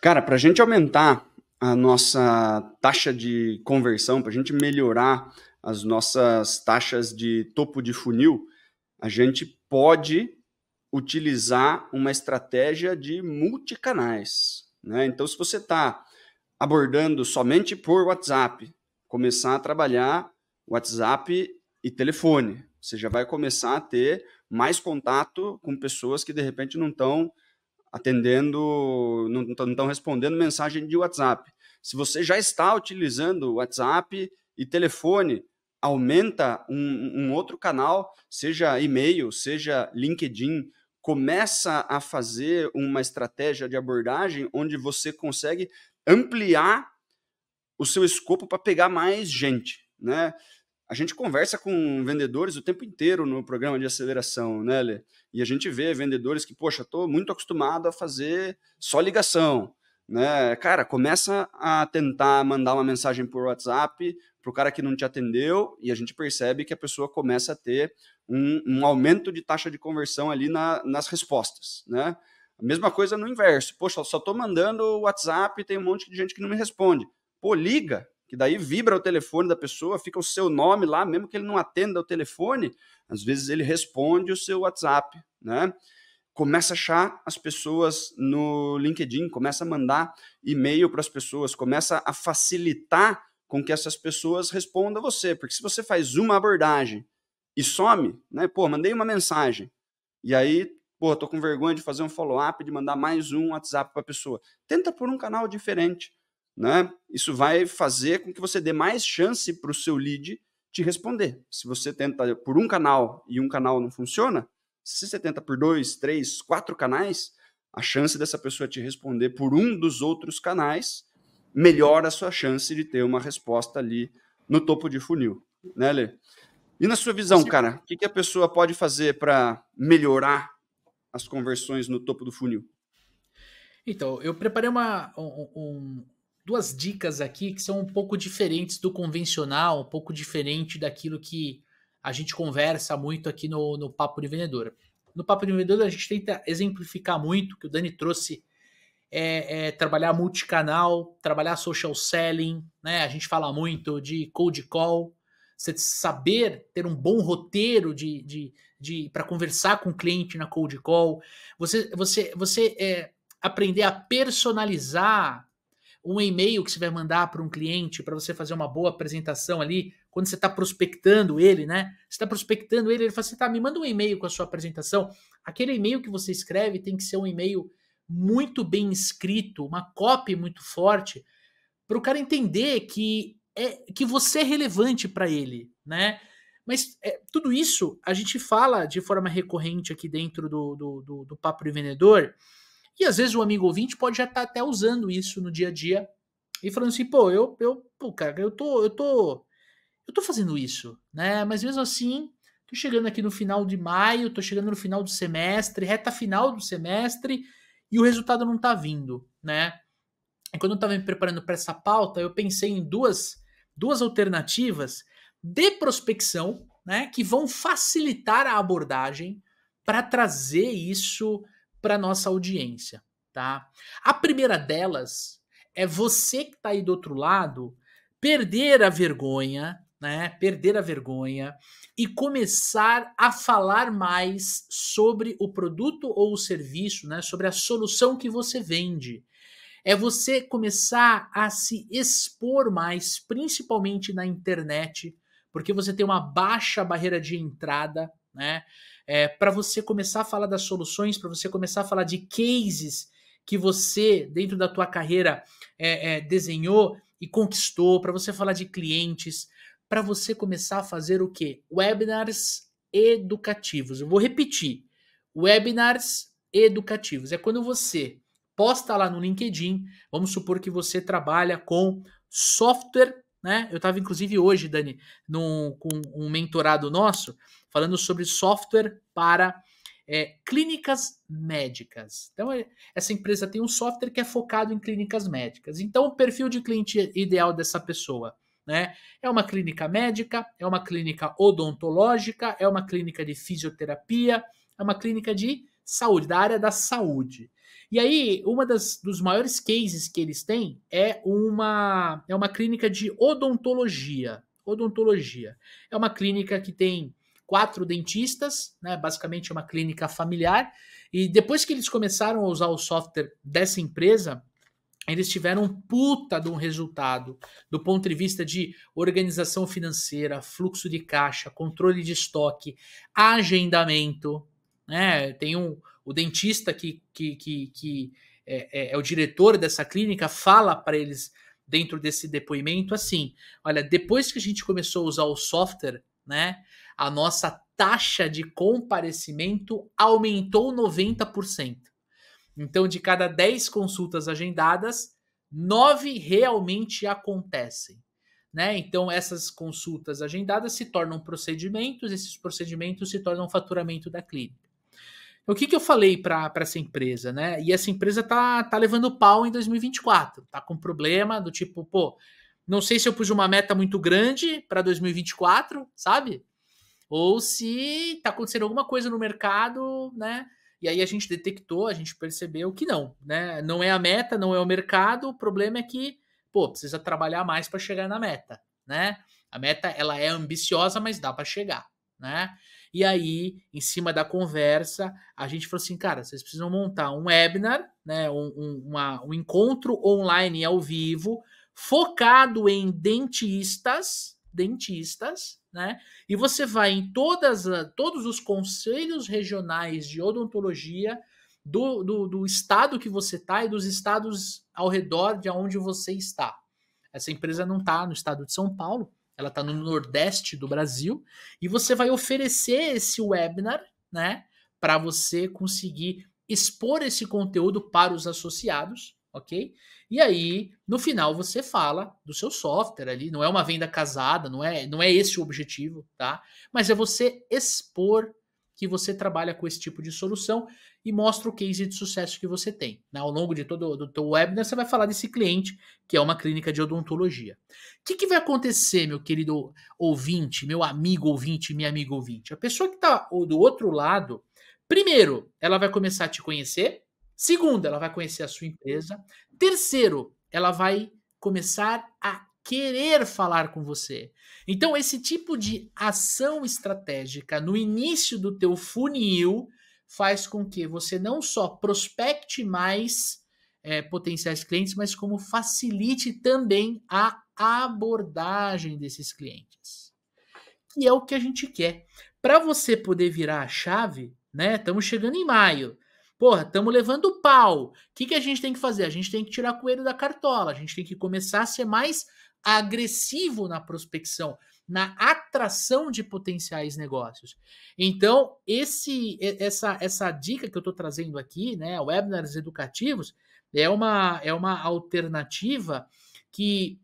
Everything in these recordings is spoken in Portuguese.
Cara, para a gente aumentar a nossa taxa de conversão, para a gente melhorar as nossas taxas de topo de funil, a gente pode utilizar uma estratégia de multicanais. Né? Então, se você está abordando somente por WhatsApp, começar a trabalhar WhatsApp e telefone. Você já vai começar a ter mais contato com pessoas que de repente não estão atendendo, não estão respondendo mensagem de WhatsApp. Se você já está utilizando WhatsApp e telefone, aumenta um, um outro canal, seja e-mail, seja LinkedIn, começa a fazer uma estratégia de abordagem onde você consegue ampliar o seu escopo para pegar mais gente, né? a gente conversa com vendedores o tempo inteiro no programa de aceleração, né, Lê? E a gente vê vendedores que, poxa, estou muito acostumado a fazer só ligação, né? Cara, começa a tentar mandar uma mensagem por WhatsApp para o cara que não te atendeu e a gente percebe que a pessoa começa a ter um, um aumento de taxa de conversão ali na, nas respostas, né? A mesma coisa no inverso. Poxa, só estou mandando WhatsApp e tem um monte de gente que não me responde. Pô, liga, que daí vibra o telefone da pessoa, fica o seu nome lá, mesmo que ele não atenda o telefone, às vezes ele responde o seu WhatsApp, né? Começa a achar as pessoas no LinkedIn, começa a mandar e-mail para as pessoas, começa a facilitar com que essas pessoas respondam a você, porque se você faz uma abordagem e some, né? Pô, mandei uma mensagem. E aí, pô, tô com vergonha de fazer um follow-up, de mandar mais um WhatsApp para a pessoa. Tenta por um canal diferente né? Isso vai fazer com que você dê mais chance para o seu lead te responder. Se você tenta por um canal e um canal não funciona, se você tenta por dois, três, quatro canais, a chance dessa pessoa te responder por um dos outros canais melhora a sua chance de ter uma resposta ali no topo de funil, né, Lê? E na sua visão, cara, o que, que a pessoa pode fazer para melhorar as conversões no topo do funil? Então, eu preparei uma, um, duas dicas aqui que são um pouco diferentes do convencional, um pouco diferente daquilo que a gente conversa muito aqui no, no Papo de Vendedor. No Papo de Vendedor, a gente tenta exemplificar muito que o Dani trouxe. É, é, trabalhar multicanal, trabalhar social selling, né? A gente fala muito de cold call, você saber ter um bom roteiro de, de, de para conversar com o cliente na cold call, você, você, você é, aprender a personalizar um e-mail que você vai mandar para um cliente para você fazer uma boa apresentação ali, quando você está prospectando ele, né? Você está prospectando ele, ele fala assim: tá, me manda um e-mail com a sua apresentação. Aquele e-mail que você escreve tem que ser um e-mail muito bem escrito, uma copy muito forte, para o cara entender que, é, que você é relevante para ele, né? Mas é, tudo isso a gente fala de forma recorrente aqui dentro do, do, do, do Papo de Vendedor. E às vezes o amigo ouvinte pode já estar tá até usando isso no dia a dia e falando assim, pô, eu, eu, pô, cara, eu tô, eu tô, eu tô fazendo isso, né? Mas mesmo assim, tô chegando aqui no final de maio, tô chegando no final do semestre, reta final do semestre, e o resultado não tá vindo, né? E quando eu estava me preparando para essa pauta, eu pensei em duas, duas alternativas de prospecção, né, que vão facilitar a abordagem para trazer isso para nossa audiência, tá? A primeira delas é você que está aí do outro lado perder a vergonha, né? Perder a vergonha e começar a falar mais sobre o produto ou o serviço, né? Sobre a solução que você vende é você começar a se expor mais, principalmente na internet, porque você tem uma baixa barreira de entrada, né? é, para você começar a falar das soluções, para você começar a falar de cases que você, dentro da tua carreira, é, é, desenhou e conquistou, para você falar de clientes, para você começar a fazer o quê? Webinars educativos. Eu vou repetir. Webinars educativos. É quando você posta lá no LinkedIn, vamos supor que você trabalha com software né? Eu estava, inclusive, hoje, Dani, num, com um mentorado nosso, falando sobre software para é, clínicas médicas. Então, é, essa empresa tem um software que é focado em clínicas médicas. Então, o perfil de cliente ideal dessa pessoa. Né? É uma clínica médica, é uma clínica odontológica, é uma clínica de fisioterapia, é uma clínica de saúde, da área da saúde. E aí, uma das dos maiores cases que eles têm é uma é uma clínica de odontologia. Odontologia é uma clínica que tem quatro dentistas, né? Basicamente é uma clínica familiar. E depois que eles começaram a usar o software dessa empresa, eles tiveram um puta de um resultado do ponto de vista de organização financeira, fluxo de caixa, controle de estoque, agendamento, né? Tem um o dentista que, que, que, que é, é, é o diretor dessa clínica fala para eles dentro desse depoimento assim: olha, depois que a gente começou a usar o software, né, a nossa taxa de comparecimento aumentou 90%. Então, de cada 10 consultas agendadas, 9 realmente acontecem. Né? Então, essas consultas agendadas se tornam procedimentos, esses procedimentos se tornam faturamento da clínica. O que, que eu falei para essa empresa, né? E essa empresa tá, tá levando pau em 2024, tá com problema do tipo, pô, não sei se eu pus uma meta muito grande para 2024, sabe? Ou se tá acontecendo alguma coisa no mercado, né? E aí a gente detectou, a gente percebeu que não, né? Não é a meta, não é o mercado, o problema é que, pô, precisa trabalhar mais para chegar na meta, né? A meta ela é ambiciosa, mas dá para chegar, né? E aí, em cima da conversa, a gente falou assim, cara, vocês precisam montar um webinar, né, um, um, uma, um encontro online ao vivo, focado em dentistas, dentistas, né? E você vai em todas, todos os conselhos regionais de odontologia do, do, do estado que você está e dos estados ao redor de onde você está. Essa empresa não está no estado de São Paulo, ela está no Nordeste do Brasil, e você vai oferecer esse webinar, né, para você conseguir expor esse conteúdo para os associados, ok? E aí, no final, você fala do seu software ali, não é uma venda casada, não é, não é esse o objetivo, tá? Mas é você expor que você trabalha com esse tipo de solução e mostra o case de sucesso que você tem. Né? Ao longo de todo o teu webinar, você vai falar desse cliente, que é uma clínica de odontologia. O que, que vai acontecer, meu querido ouvinte, meu amigo ouvinte, minha amiga ouvinte? A pessoa que está do outro lado, primeiro, ela vai começar a te conhecer. Segundo, ela vai conhecer a sua empresa. Terceiro, ela vai começar a querer falar com você. Então, esse tipo de ação estratégica no início do teu funil faz com que você não só prospecte mais é, potenciais clientes, mas como facilite também a abordagem desses clientes. Que é o que a gente quer. Para você poder virar a chave, né? Estamos chegando em maio. Porra, estamos levando pau. O que, que a gente tem que fazer? A gente tem que tirar coelho da cartola, a gente tem que começar a ser mais agressivo na prospecção, na atração de potenciais negócios. Então, esse essa essa dica que eu estou trazendo aqui, né, webinars educativos, é uma é uma alternativa que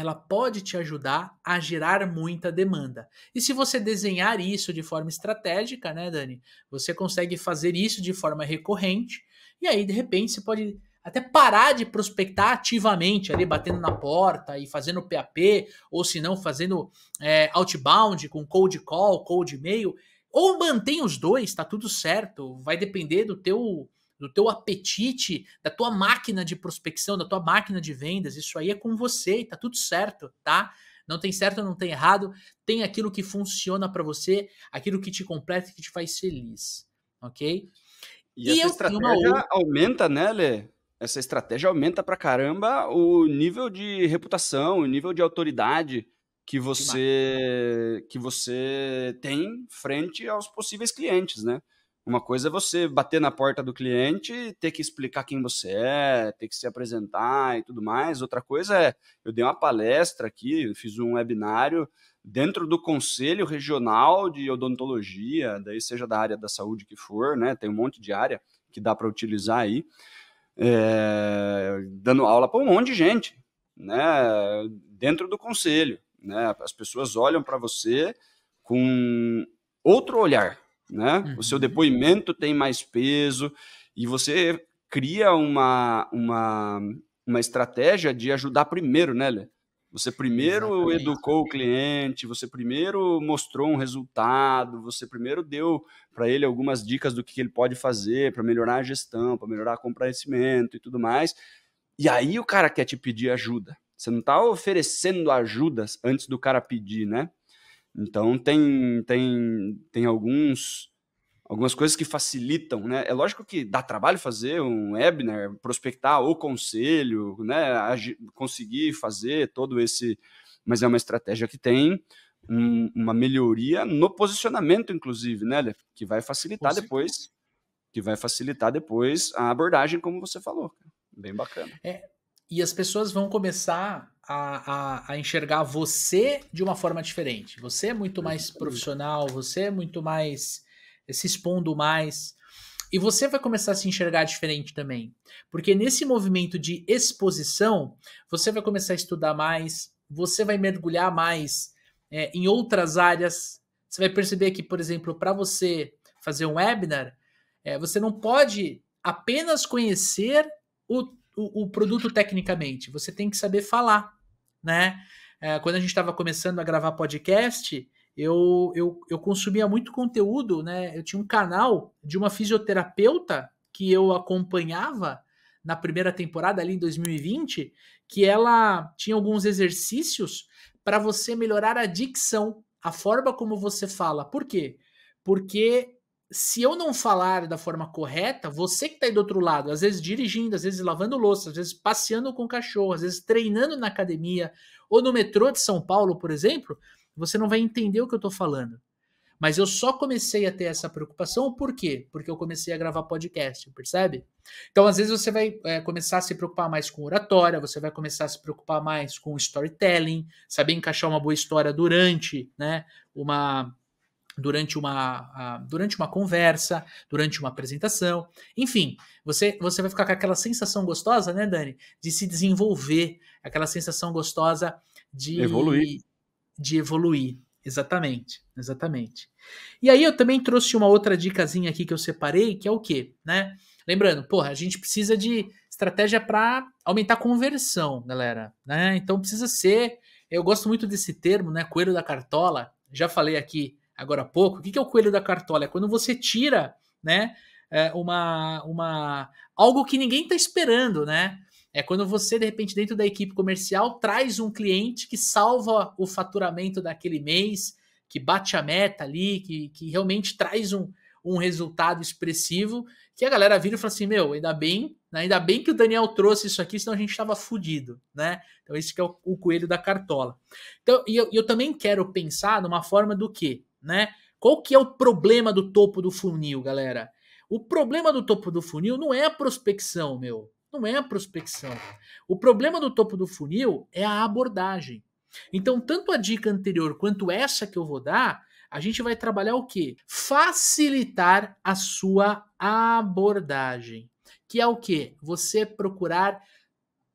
ela pode te ajudar a gerar muita demanda. E se você desenhar isso de forma estratégica, né, Dani? Você consegue fazer isso de forma recorrente, e aí, de repente, você pode até parar de prospectar ativamente ali, batendo na porta e fazendo PAP, ou se não, fazendo é, outbound com cold call, cold e-mail, ou mantém os dois, tá tudo certo, vai depender do teu do teu apetite, da tua máquina de prospecção, da tua máquina de vendas. Isso aí é com você e tá tudo certo, tá? Não tem certo, não tem errado. Tem aquilo que funciona para você, aquilo que te completa, que te faz feliz, ok? E, e essa estratégia aumenta, né, Lê? Essa estratégia aumenta pra caramba o nível de reputação, o nível de autoridade que você que você tem frente aos possíveis clientes, né? Uma coisa é você bater na porta do cliente, ter que explicar quem você é, ter que se apresentar e tudo mais. Outra coisa é, eu dei uma palestra aqui, fiz um webinário dentro do Conselho Regional de Odontologia, daí seja da área da saúde que for, né? Tem um monte de área que dá para utilizar aí, é, dando aula para um monte de gente, né? Dentro do Conselho, né? As pessoas olham para você com outro olhar né? O seu uhum. depoimento tem mais peso e você cria uma, uma, uma estratégia de ajudar primeiro, né, Lê? Você primeiro Exatamente. educou o cliente, você primeiro mostrou um resultado, você primeiro deu para ele algumas dicas do que ele pode fazer para melhorar a gestão, para melhorar o comparecimento e tudo mais. E aí o cara quer te pedir ajuda. Você não está oferecendo ajudas antes do cara pedir, né? Então tem tem tem alguns algumas coisas que facilitam, né? É lógico que dá trabalho fazer um webinar, prospectar o conselho, né? Agir, conseguir fazer todo esse, mas é uma estratégia que tem um, uma melhoria no posicionamento, inclusive, né? Que vai facilitar depois, que vai facilitar depois a abordagem, como você falou, bem bacana. É, e as pessoas vão começar a, a, a, enxergar você de uma forma diferente. Você é muito mais profissional, você é muito mais eh, se expondo mais. E você vai começar a se enxergar diferente também. Porque nesse movimento de exposição, você vai começar a estudar mais, você vai mergulhar mais é, em outras áreas. Você vai perceber que, por exemplo, para você fazer um webinar, é, você não pode apenas conhecer o, o, o produto tecnicamente, você tem que saber falar né? É, quando a gente estava começando a gravar podcast, eu, eu, eu consumia muito conteúdo, né? Eu tinha um canal de uma fisioterapeuta que eu acompanhava na primeira temporada, ali em 2020, que ela tinha alguns exercícios para você melhorar a dicção, a forma como você fala. Por quê? Porque se eu não falar da forma correta, você que está aí do outro lado, às vezes dirigindo, às vezes lavando louça, às vezes passeando com o cachorro, às vezes treinando na academia ou no metrô de São Paulo, por exemplo, você não vai entender o que eu estou falando. Mas eu só comecei a ter essa preocupação, por quê? Porque eu comecei a gravar podcast, percebe? Então, às vezes, você vai é, começar a se preocupar mais com oratória, você vai começar a se preocupar mais com storytelling, saber encaixar uma boa história durante né, uma, durante uma, uh, durante uma conversa, durante uma apresentação, enfim, você, você vai ficar com aquela sensação gostosa, né, Dani? De se desenvolver, aquela sensação gostosa de evoluir. De evoluir, exatamente, exatamente. E aí eu também trouxe uma outra dicasinha aqui que eu separei, que é o quê, né? Lembrando, porra, a gente precisa de estratégia para aumentar a conversão, galera, né? Então precisa ser, eu gosto muito desse termo, né, coelho da cartola, já falei aqui agora há pouco, o que é o coelho da cartola? É quando você tira, né, é, uma, uma algo que ninguém está esperando, né? É quando você, de repente, dentro da equipe comercial, traz um cliente que salva o faturamento daquele mês, que bate a meta ali, que, que realmente traz um, um resultado expressivo, que a galera vira e fala assim: meu, ainda bem, né, ainda bem que o Daniel trouxe isso aqui, senão a gente estava fudido, né? Então, esse que é o, o coelho da cartola. Então, e eu, eu também quero pensar numa forma do que né? Qual que é o problema do topo do funil, galera? O problema do topo do funil não é a prospecção, meu. Não é a prospecção. O problema do topo do funil é a abordagem. Então, tanto a dica anterior quanto essa que eu vou dar, a gente vai trabalhar o quê? Facilitar a sua abordagem, que é o quê? Você procurar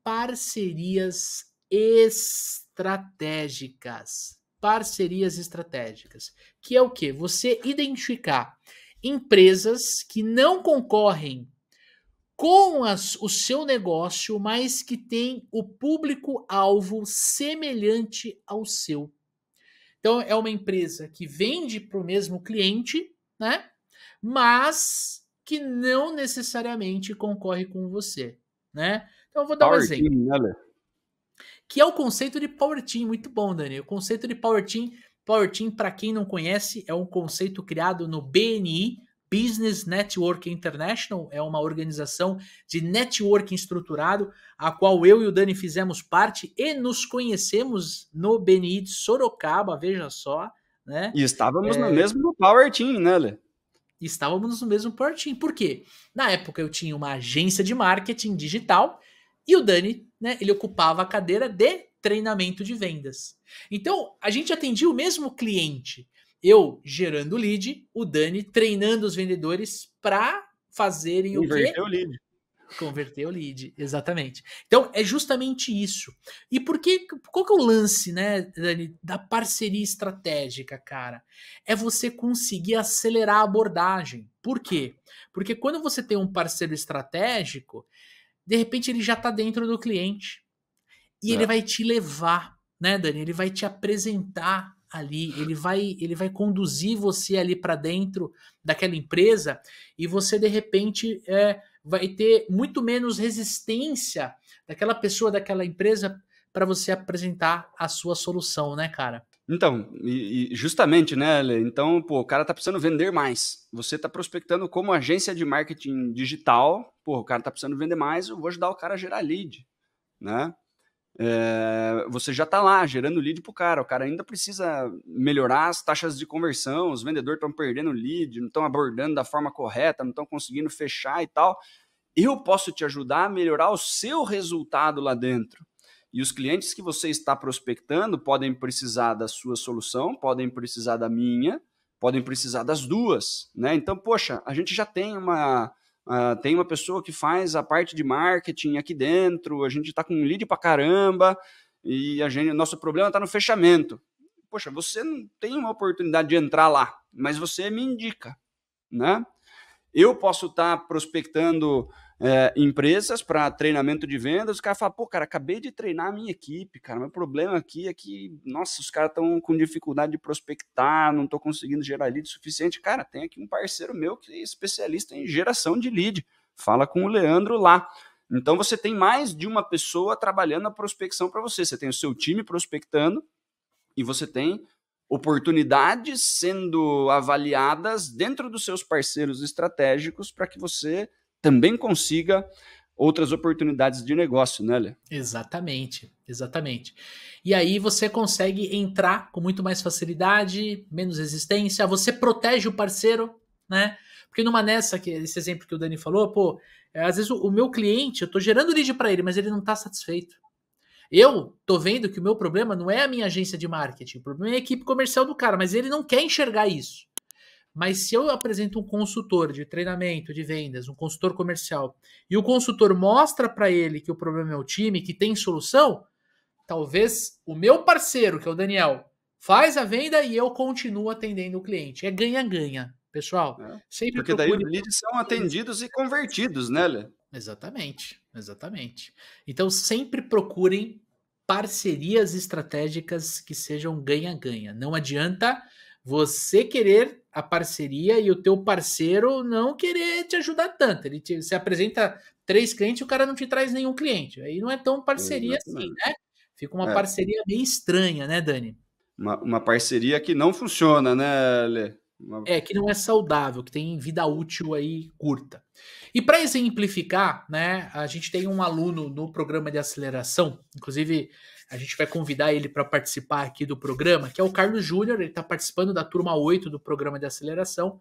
parcerias estratégicas parcerias estratégicas, que é o que? Você identificar empresas que não concorrem com as, o seu negócio, mas que tem o público-alvo semelhante ao seu. Então, é uma empresa que vende para o mesmo cliente, né? Mas que não necessariamente concorre com você, né? Então, eu vou dar Power um exemplo. Team, né? que é o conceito de Power Team. Muito bom, Dani. O conceito de Power Team, Power Team, para quem não conhece, é um conceito criado no BNI, Business Network International, é uma organização de networking estruturado, a qual eu e o Dani fizemos parte e nos conhecemos no BNI de Sorocaba, veja só. Né? E estávamos é... no mesmo Power Team, né, Lê? Estávamos no mesmo Power Team. Por quê? Na época eu tinha uma agência de marketing digital e o Dani, né, ele ocupava a cadeira de treinamento de vendas. Então, a gente atendia o mesmo cliente. Eu gerando lead, o Dani treinando os vendedores para fazerem Converter o quê? O lead. Converter o lead, exatamente. Então, é justamente isso. E por que, qual que é o lance, né, Dani, da parceria estratégica, cara? É você conseguir acelerar a abordagem. Por quê? Porque quando você tem um parceiro estratégico, de repente ele já está dentro do cliente e é. ele vai te levar, né, Dani? Ele vai te apresentar ali, ele vai, ele vai conduzir você ali para dentro daquela empresa e você de repente é, vai ter muito menos resistência daquela pessoa, daquela empresa para você apresentar a sua solução, né, cara? Então, e, e justamente, né, Ale? Então, pô, o cara tá precisando vender mais. Você tá prospectando como agência de marketing digital, pô, o cara tá precisando vender mais, eu vou ajudar o cara a gerar lead, né? É, você já tá lá gerando lead pro cara, o cara ainda precisa melhorar as taxas de conversão, os vendedores estão perdendo lead, não estão abordando da forma correta, não estão conseguindo fechar e tal. Eu posso te ajudar a melhorar o seu resultado lá dentro. E os clientes que você está prospectando podem precisar da sua solução, podem precisar da minha, podem precisar das duas, né? Então, poxa, a gente já tem uma uh, tem uma pessoa que faz a parte de marketing aqui dentro, a gente está com um lead para caramba e a gente, nosso problema está no fechamento. Poxa, você não tem uma oportunidade de entrar lá, mas você me indica, né? Eu posso estar tá prospectando é, empresas para treinamento de vendas, o cara fala, pô, cara, acabei de treinar a minha equipe, cara, meu problema aqui é que, nossa, os caras estão com dificuldade de prospectar, não estou conseguindo gerar lead suficiente. Cara, tem aqui um parceiro meu que é especialista em geração de lead, fala com o Leandro lá. Então você tem mais de uma pessoa trabalhando a prospecção para você, você tem o seu time prospectando e você tem oportunidades sendo avaliadas dentro dos seus parceiros estratégicos para que você também consiga outras oportunidades de negócio, né, Lê? Exatamente, exatamente. E aí você consegue entrar com muito mais facilidade, menos resistência, você protege o parceiro, né? Porque numa nessa, que esse exemplo que o Dani falou, pô, às vezes o, o meu cliente, eu estou gerando lead para ele, mas ele não está satisfeito. Eu tô vendo que o meu problema não é a minha agência de marketing, o problema é a equipe comercial do cara, mas ele não quer enxergar isso. Mas se eu apresento um consultor de treinamento, de vendas, um consultor comercial, e o consultor mostra para ele que o problema é o time, que tem solução, talvez o meu parceiro, que é o Daniel, faz a venda e eu continuo atendendo o cliente. É ganha-ganha, pessoal. É. Sempre Porque daí os leads são atendidos e convertidos, né, Lê? Exatamente, exatamente. Então sempre procurem parcerias estratégicas que sejam ganha-ganha. Não adianta você querer a parceria e o teu parceiro não querer te ajudar tanto. Ele te, você apresenta três clientes e o cara não te traz nenhum cliente. Aí não é tão parceria assim, Exatamente. assim, né? Fica uma é. parceria meio estranha, né, Dani? Uma, uma parceria que não funciona, né, Lê? Uma... É, que não é saudável, que tem vida útil aí curta. E para exemplificar, né, a gente tem um aluno no programa de aceleração, inclusive a gente vai convidar ele para participar aqui do programa, que é o Carlos Júnior, ele está participando da turma 8 do programa de aceleração.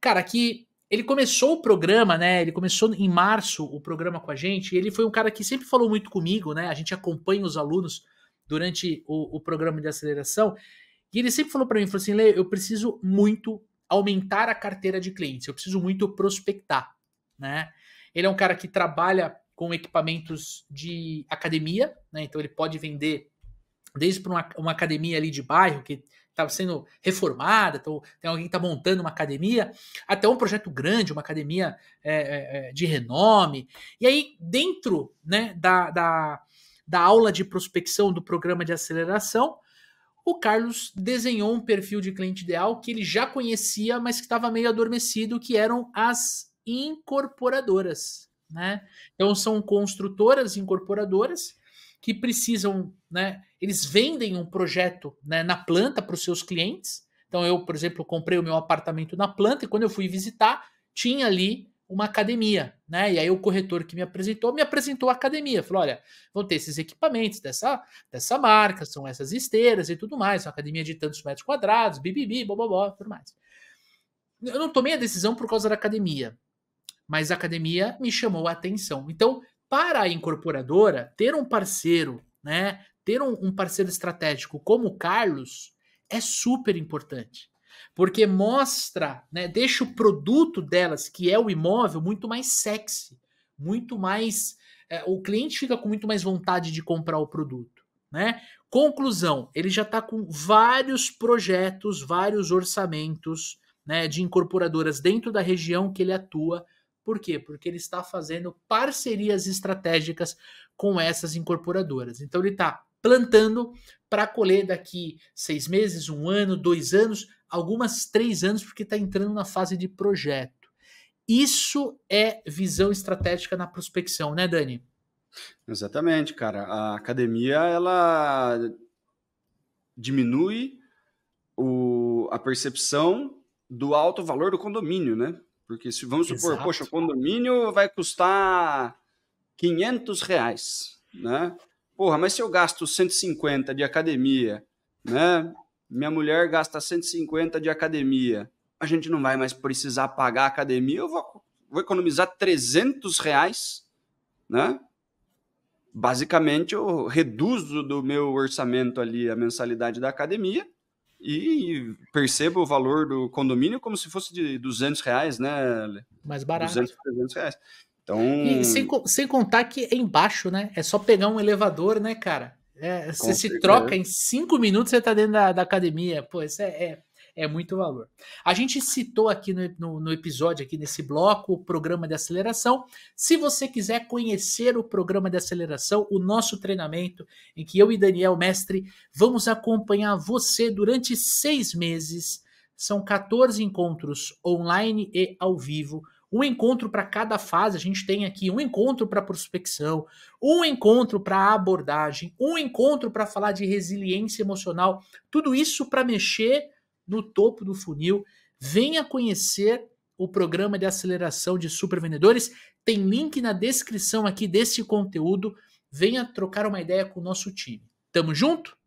Cara, que ele começou o programa, né? Ele começou em março o programa com a gente, ele foi um cara que sempre falou muito comigo, né? A gente acompanha os alunos durante o, o programa de aceleração. E ele sempre falou para mim, falou assim, Lê, eu preciso muito aumentar a carteira de clientes, eu preciso muito prospectar, né? Ele é um cara que trabalha com equipamentos de academia, né? Então ele pode vender desde para uma, uma, academia ali de bairro que estava tá sendo reformada, então tem alguém que está montando uma academia, até um projeto grande, uma academia é, é, é, de renome. E aí, dentro né, da, da, da aula de prospecção do programa de aceleração, o Carlos desenhou um perfil de cliente ideal que ele já conhecia, mas que estava meio adormecido, que eram as incorporadoras. Né? Então são construtoras incorporadoras que precisam, né? Eles vendem um projeto né, na planta para os seus clientes. Então eu, por exemplo, comprei o meu apartamento na planta e quando eu fui visitar tinha ali uma academia, né? E aí o corretor que me apresentou, me apresentou a academia. Falou: olha, vão ter esses equipamentos dessa, dessa marca, são essas esteiras e tudo mais, uma academia de tantos metros quadrados, bibibi, bobobó, tudo mais. Eu não tomei a decisão por causa da academia, mas a academia me chamou a atenção. Então, para a incorporadora, ter um parceiro, né? Ter um, um parceiro estratégico como o Carlos é super importante porque mostra, né, deixa o produto delas, que é o imóvel, muito mais sexy, muito mais. É, o cliente fica com muito mais vontade de comprar o produto. Né? Conclusão: ele já está com vários projetos, vários orçamentos né, de incorporadoras dentro da região que ele atua. Por quê? Porque ele está fazendo parcerias estratégicas com essas incorporadoras. Então ele está plantando para colher daqui seis meses, um ano, dois anos, algumas três anos, porque está entrando na fase de projeto. Isso é visão estratégica na prospecção, né, Dani? Exatamente, cara. A academia ela diminui o, a percepção do alto valor do condomínio, né? Porque se vamos supor, poxa, o condomínio vai custar 500 reais, né? Porra, mas se eu gasto 150 de academia, né? minha mulher gasta 150 de academia, a gente não vai mais precisar pagar a academia, eu vou, vou economizar 300 reais, né? Basicamente, eu reduzo do meu orçamento ali a mensalidade da academia e percebo o valor do condomínio como se fosse de 200 reais, né? Mais barato. 200, 300 reais. Então... E sem, sem contar que é embaixo, né? É só pegar um elevador, né, cara? É, você se troca em cinco minutos, você está dentro da, da, academia. Pô, isso é, é, é, muito valor. A gente citou aqui no, no, no, episódio, aqui nesse bloco, o programa de aceleração. Se você quiser conhecer o programa de aceleração, o nosso treinamento, em que eu e Daniel, mestre, vamos acompanhar você durante seis meses. São 14 encontros online e ao vivo um encontro para cada fase. A gente tem aqui um encontro para prospecção, um encontro para abordagem, um encontro para falar de resiliência emocional. Tudo isso para mexer no topo do funil. Venha conhecer o programa de aceleração de supervendedores. Tem link na descrição aqui desse conteúdo. Venha trocar uma ideia com o nosso time. Tamo junto?